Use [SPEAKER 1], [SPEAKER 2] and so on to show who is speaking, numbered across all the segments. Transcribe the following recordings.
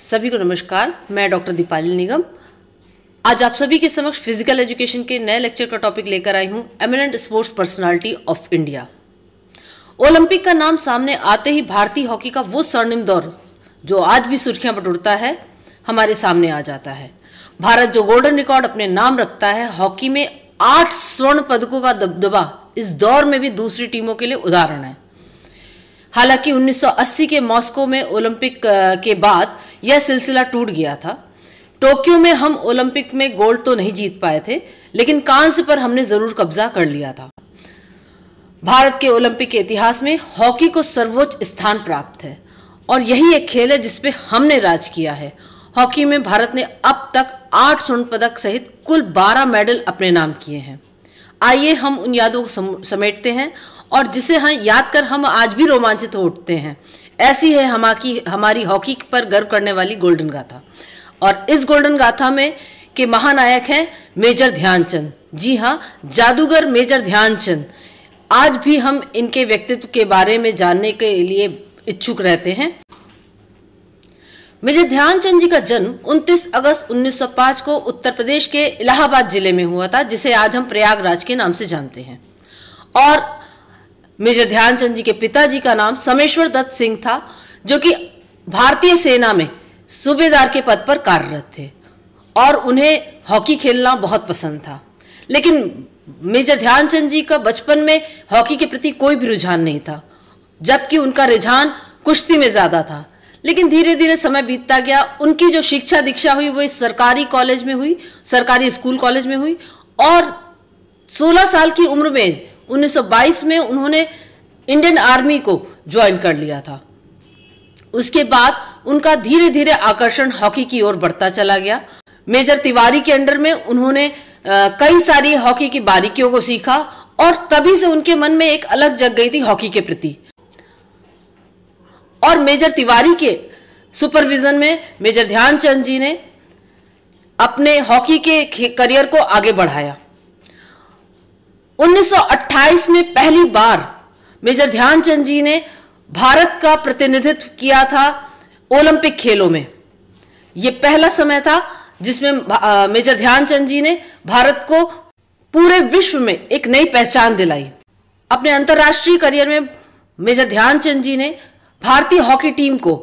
[SPEAKER 1] सभी को नमस्कार मैं डॉक्टर दीपाली निगम आज आप सभी के समक्ष फिजिकल एजुकेशन के नए लेक्चर का टॉपिक लेकर आई हूं eminent sports personality of India Olympic का नाम सामने आते ही भारतीय हॉकी का वो स्वर्णिम दौर जो आज भी सुर्खियां बटोरता है हमारे सामने आ जाता है भारत जो गोल्डन रिकॉर्ड अपने नाम रखता है हॉकी में आठ स्वर्ण पदकों का दबदबा इस दौर में भी दूसरी टीमों के लिए उदाहरण है हालांकि 1980 के मॉस्को में ओलंपिक के बाद यह सिलसिला टूट गया था टोक्यो में हम ओलंपिक में गोल्ड तो नहीं जीत पाए थे लेकिन कांस्य पर हमने जरूर कब्जा कर लिया था भारत के ओलंपिक के इतिहास में हॉकी को सर्वोच्च स्थान प्राप्त है और यही एक खेल है जिसपे हमने राज किया है हॉकी में भारत ने अब तक आठ स्वर्ण पदक सहित कुल बारह मेडल अपने नाम किए हैं आइए हम उन यादों को समेटते हैं और जिसे हम याद कर हम आज भी रोमांचित हो उठते हैं ऐसी है हमारी हमारी हॉकी पर गर्व करने वाली गोल्डन गाथा और इस गोल्डन गाथा में के महानायक हैं मेजर ध्यानचंद जी हाँ जादूगर मेजर ध्यानचंद आज भी हम इनके व्यक्तित्व के बारे में जानने के लिए इच्छुक रहते हैं मेजर ध्यानचंद जी का जन्म 29 अगस्त 1905 को उत्तर प्रदेश के इलाहाबाद जिले में हुआ था जिसे आज हम प्रयागराज के नाम से जानते हैं और मेजर ध्यानचंद जी के पिताजी का नाम समेश्वर दत्त सिंह था जो कि भारतीय सेना में सूबेदार के पद पर कार्यरत थे और उन्हें हॉकी खेलना बहुत पसंद था लेकिन मेजर ध्यानचंद जी का बचपन में हॉकी के प्रति कोई भी रुझान नहीं था जबकि उनका रुझान कुश्ती में ज़्यादा था लेकिन धीरे धीरे समय बीतता गया उनकी जो शिक्षा दीक्षा हुई वो इस सरकारी कॉलेज में हुई सरकारी स्कूल कॉलेज में हुई और 16 साल की उम्र में 1922 में उन्होंने इंडियन आर्मी को ज्वाइन कर लिया था उसके बाद उनका धीरे धीरे आकर्षण हॉकी की ओर बढ़ता चला गया मेजर तिवारी के अंडर में उन्होंने कई सारी हॉकी की बारीकियों को सीखा और तभी से उनके मन में एक अलग जग गई थी हॉकी के प्रति और मेजर तिवारी के सुपरविजन में मेजर ध्यानचंद जी ने अपने हॉकी के करियर को आगे बढ़ाया 1928 में पहली बार मेजर ध्यानचंद जी ने भारत का प्रतिनिधित्व किया था ओलंपिक खेलों में यह पहला समय था जिसमें मेजर ध्यानचंद जी ने भारत को पूरे विश्व में एक नई पहचान दिलाई अपने अंतरराष्ट्रीय करियर में मेजर ध्यानचंद जी ने भारतीय हॉकी टीम को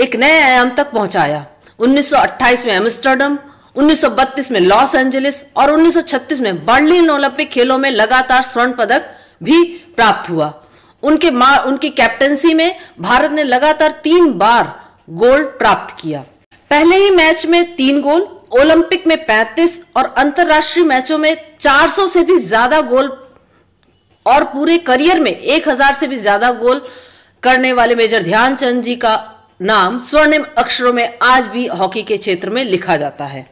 [SPEAKER 1] एक नए आयाम तक पहुंचाया 1928 में एम्स्टर्डम 1932 में लॉस एंजलिस और 1936 में बर्लिन ओलंपिक खेलों में लगातार स्वर्ण पदक भी प्राप्त हुआ उनके उनकी कैप्टनसी में भारत ने लगातार तीन बार गोल प्राप्त किया पहले ही मैच में तीन गोल ओलंपिक में 35 और अंतर्राष्ट्रीय मैचों में 400 से भी ज्यादा गोल और पूरे करियर में 1000 से भी ज्यादा गोल करने वाले मेजर ध्यानचंद जी का नाम स्वर्णिम अक्षरों में आज भी हॉकी के क्षेत्र में लिखा जाता है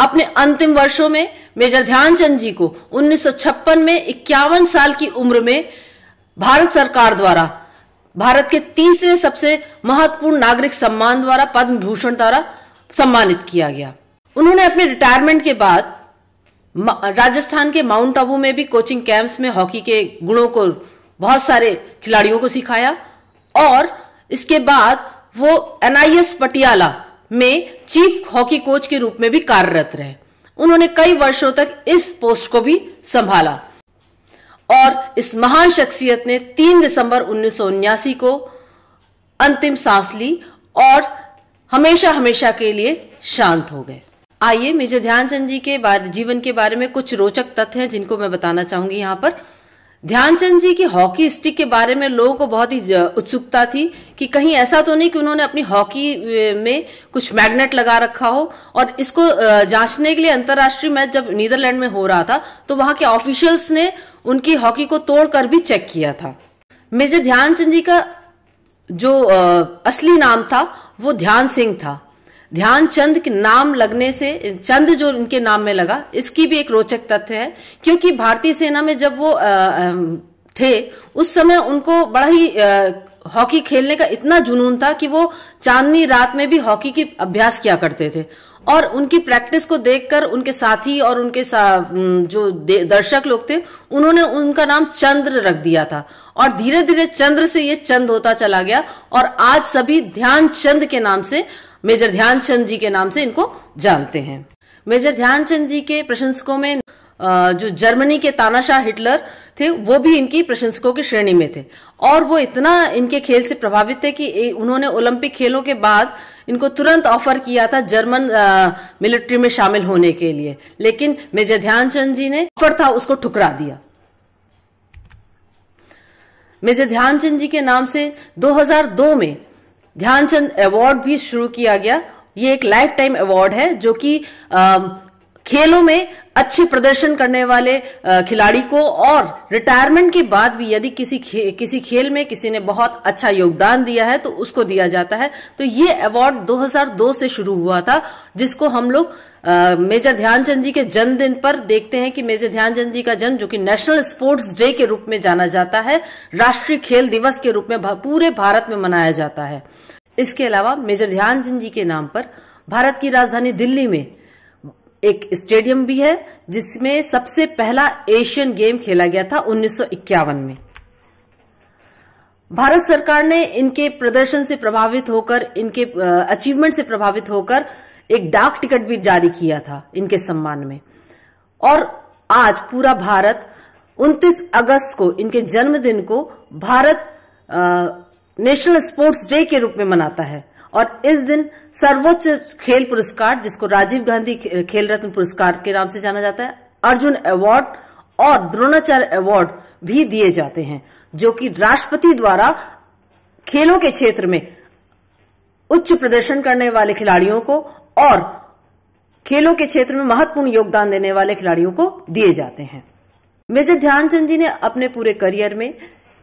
[SPEAKER 1] अपने अंतिम वर्षों में मेजर ध्यानचंद जी को 1956 में इक्यावन साल की उम्र में भारत सरकार द्वारा भारत के तीसरे सबसे महत्वपूर्ण नागरिक सम्मान द्वारा पद्म भूषण द्वारा सम्मानित किया गया उन्होंने अपने रिटायरमेंट के बाद राजस्थान के माउंट आबू में भी कोचिंग कैंप्स में हॉकी के गुणों को बहुत सारे खिलाड़ियों को सिखाया और इसके बाद वो एनआईएस पटियाला में चीफ हॉकी कोच के रूप में भी कार्यरत रहे उन्होंने कई वर्षों तक इस पोस्ट को भी संभाला और इस महान शख्सियत ने 3 दिसंबर उन्नीस को अंतिम सांस ली और हमेशा हमेशा के लिए शांत हो गए आइए मेजर ध्यानचंद जी के जीवन के बारे में कुछ रोचक तथ्य हैं जिनको मैं बताना चाहूंगी यहाँ पर ध्यानचंद जी की हॉकी स्टिक के बारे में लोगों को बहुत ही उत्सुकता थी कि कहीं ऐसा तो नहीं कि उन्होंने अपनी हॉकी में कुछ मैग्नेट लगा रखा हो और इसको जांचने के लिए अंतर्राष्ट्रीय मैच जब नीदरलैंड में हो रहा था तो वहां के ऑफिशियल्स ने उनकी हॉकी को तोड़कर भी चेक किया था मेजर ध्यानचंद जी का जो असली नाम था वो ध्यान सिंह था ध्यानचंद के नाम लगने से चंद जो उनके नाम में लगा इसकी भी एक रोचक तथ्य है क्योंकि भारतीय सेना में जब वो थे उस समय उनको बड़ा ही हॉकी खेलने का इतना जुनून था कि वो चांदनी रात में भी हॉकी की अभ्यास किया करते थे और उनकी प्रैक्टिस को देखकर उनके साथी और उनके सा, जो दर्शक लोग थे उन्होंने उनका नाम चंद्र रख दिया था और धीरे धीरे चंद्र से ये चंद होता चला गया और आज सभी ध्यान चंद के नाम से मेजर ध्यानचंद जी के नाम से इनको जानते हैं मेजर ध्यानचंद जी के प्रशंसकों में जो जर्मनी के तानाशाह हिटलर थे वो भी इनकी प्रशंसकों की श्रेणी में थे और वो इतना इनके खेल से प्रभावित थे कि उन्होंने ओलंपिक खेलों के बाद इनको तुरंत ऑफर किया था जर्मन मिलिट्री में शामिल होने के लिए लेकिन मेजर ध्यानचंद जी ने ऑफर था उसको ठुकरा दिया मेजर ध्यानचंद जी के नाम से 2002 में ध्यानचंद अवार्ड भी शुरू किया गया ये एक लाइफ टाइम अवार्ड है जो कि खेलों में अच्छे प्रदर्शन करने वाले खिलाड़ी को और रिटायरमेंट के बाद भी यदि किसी खे, किसी खेल में किसी ने बहुत अच्छा योगदान दिया है तो उसको दिया जाता है तो ये अवार्ड 2002 से शुरू हुआ था जिसको हम लोग मेजर ध्यानचंद जी के जन्मदिन पर देखते हैं कि मेजर ध्यानचंद जी का जन्म जो कि नेशनल स्पोर्ट्स डे के रूप में जाना जाता है राष्ट्रीय खेल दिवस के रूप में पूरे भारत में मनाया जाता है इसके अलावा मेजर ध्यानचंद जी के नाम पर भारत की राजधानी दिल्ली में एक स्टेडियम भी है जिसमें सबसे पहला एशियन गेम खेला गया था 1951 में भारत सरकार ने इनके प्रदर्शन से प्रभावित होकर इनके अचीवमेंट से प्रभावित होकर एक डाक टिकट भी जारी किया था इनके सम्मान में और आज पूरा भारत 29 अगस्त को इनके जन्मदिन को भारत नेशनल स्पोर्ट्स डे के रूप में मनाता है और इस दिन सर्वोच्च खेल पुरस्कार जिसको राजीव गांधी खेल रत्न पुरस्कार के नाम से जाना जाता है अर्जुन अवार्ड और द्रोणाचार्य अवार्ड भी दिए जाते हैं जो कि राष्ट्रपति द्वारा खेलों के क्षेत्र में उच्च प्रदर्शन करने वाले खिलाड़ियों को और खेलों के क्षेत्र में महत्वपूर्ण योगदान देने वाले खिलाड़ियों को दिए जाते हैं मेजर ध्यानचंद जी ने अपने पूरे करियर में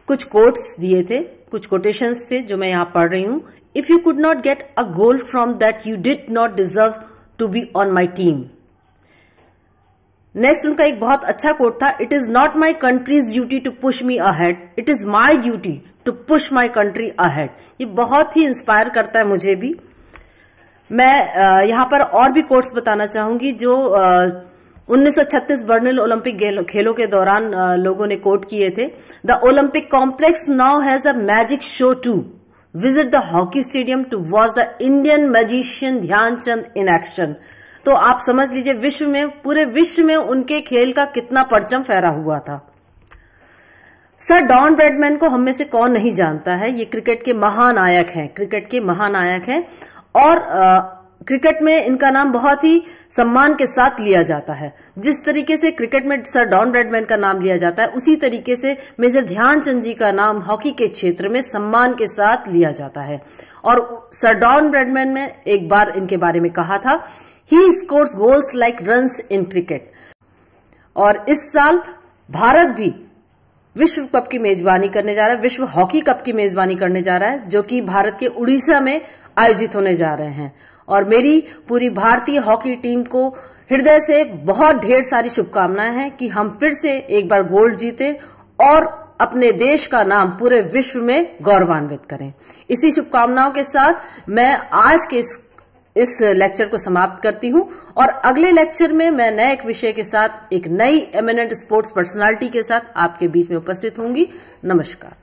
[SPEAKER 1] कुछ कोट्स दिए थे कुछ कोटेशंस थे जो मैं यहाँ पढ़ रही हूँ If you could not get a goal from that, you did not deserve to be on my team. Next उनका एक बहुत अच्छा कोट था it is not my country's duty to push me ahead it is my duty to push my country ahead ये बहुत ही inspire करता है मुझे भी मैं यहां पर और भी कोर्ट्स बताना चाहूंगी जो उन्नीस 1936 बर्लिन ओलंपिक खेलों के दौरान लोगों ने कोट किए थे the Olympic complex now has a magic show to visit the hockey stadium to watch the Indian magician Dhyanchand in action तो आप समझ लीजिए विश्व में पूरे विश्व में उनके खेल का कितना परचम फहरा हुआ था सर डॉन ब्रेडमैन को हम में से कौन नहीं जानता है ये क्रिकेट के महानायक हैं क्रिकेट के महानायक हैं और क्रिकेट में इनका नाम बहुत ही सम्मान के साथ लिया जाता है जिस तरीके से क्रिकेट में सर डॉन ब्रेडमैन का नाम लिया जाता है उसी तरीके से मेजर ध्यानचंद जी का नाम हॉकी के क्षेत्र में सम्मान के साथ लिया जाता है और सर डॉन ब्रेडमैन ने एक बार इनके बारे में कहा था he scores goals like run in cricket और इस साल भारत भी विश्व कप की मेजबानी करने जा रहा है विश्व हॉकी कप की मेजबानी करने जा रहा है जो कि भारत के उड़ीसा में आयोजित होने जा रहे हैं और मेरी पूरी भारतीय हॉकी टीम को हृदय से बहुत ढेर सारी शुभकामनाएं हैं कि हम फिर से एक बार गोल्ड जीते और अपने देश का नाम पूरे विश्व में गौरवान्वित करें इसी शुभकामनाओं के साथ मैं आज के इस इस लेक्चर को समाप्त करती हूं और अगले लेक्चर में मैं नए एक विषय के साथ एक नई एमिनेंट स्पोर्ट्स पर्सनालिटी के साथ आपके बीच में उपस्थित होंगी नमस्कार